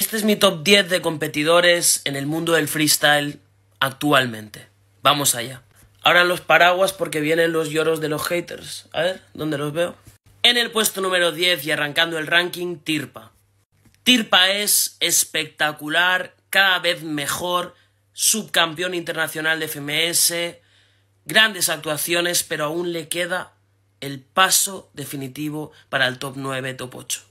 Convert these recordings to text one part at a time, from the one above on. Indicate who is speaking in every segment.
Speaker 1: Este es mi top 10 de competidores en el mundo del freestyle actualmente. Vamos allá. Ahora los paraguas porque vienen los lloros de los haters. A ver, ¿dónde los veo? En el puesto número 10 y arrancando el ranking, Tirpa. Tirpa es espectacular, cada vez mejor, subcampeón internacional de FMS, grandes actuaciones, pero aún le queda el paso definitivo para el top 9, top 8.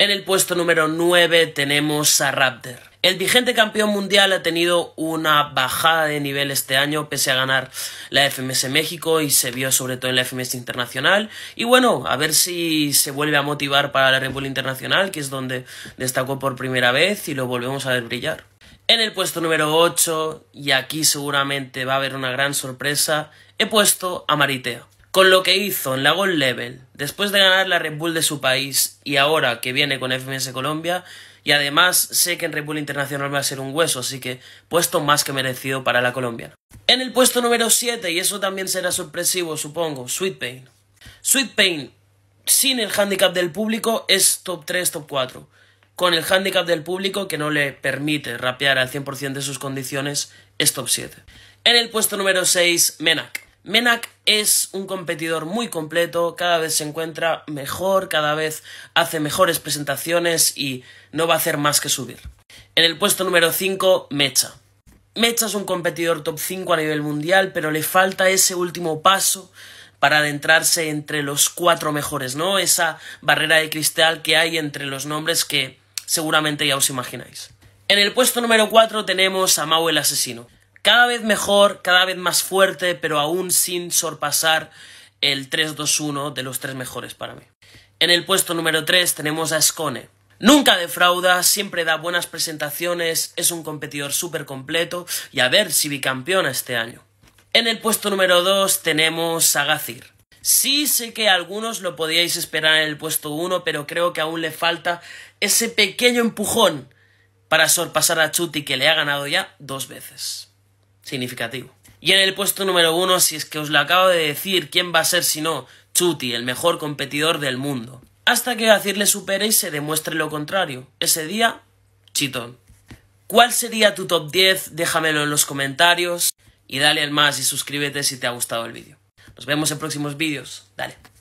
Speaker 1: En el puesto número 9 tenemos a Raptor. El vigente campeón mundial ha tenido una bajada de nivel este año pese a ganar la FMS México y se vio sobre todo en la FMS Internacional. Y bueno, a ver si se vuelve a motivar para la Red Bull Internacional, que es donde destacó por primera vez y lo volvemos a ver brillar. En el puesto número 8, y aquí seguramente va a haber una gran sorpresa, he puesto a Maritea. Con lo que hizo en la Gold Level, después de ganar la Red Bull de su país y ahora que viene con FMS Colombia, y además sé que en Red Bull Internacional va a ser un hueso, así que puesto más que merecido para la Colombia En el puesto número 7, y eso también será sorpresivo, supongo, Sweet Pain. Sweet Pain, sin el handicap del público, es top 3, top 4. Con el handicap del público, que no le permite rapear al 100% de sus condiciones, es top 7. En el puesto número 6, Menak. Menak es un competidor muy completo, cada vez se encuentra mejor, cada vez hace mejores presentaciones y no va a hacer más que subir. En el puesto número 5, Mecha. Mecha es un competidor top 5 a nivel mundial, pero le falta ese último paso para adentrarse entre los cuatro mejores, ¿no? Esa barrera de cristal que hay entre los nombres que seguramente ya os imagináis. En el puesto número 4 tenemos a Mau el asesino cada vez mejor, cada vez más fuerte, pero aún sin sorpasar el 3-2-1 de los tres mejores para mí. En el puesto número 3 tenemos a Scone. Nunca defrauda, siempre da buenas presentaciones, es un competidor súper completo y a ver si bicampeona este año. En el puesto número 2 tenemos a Gazir. Sí sé que algunos lo podíais esperar en el puesto 1, pero creo que aún le falta ese pequeño empujón para sorpasar a Chuti que le ha ganado ya dos veces significativo. Y en el puesto número uno, si es que os lo acabo de decir, ¿quién va a ser si no? Chuti, el mejor competidor del mundo. Hasta que decirle supere y se demuestre lo contrario. Ese día, chitón. ¿Cuál sería tu top 10? Déjamelo en los comentarios y dale al más y suscríbete si te ha gustado el vídeo. Nos vemos en próximos vídeos. Dale.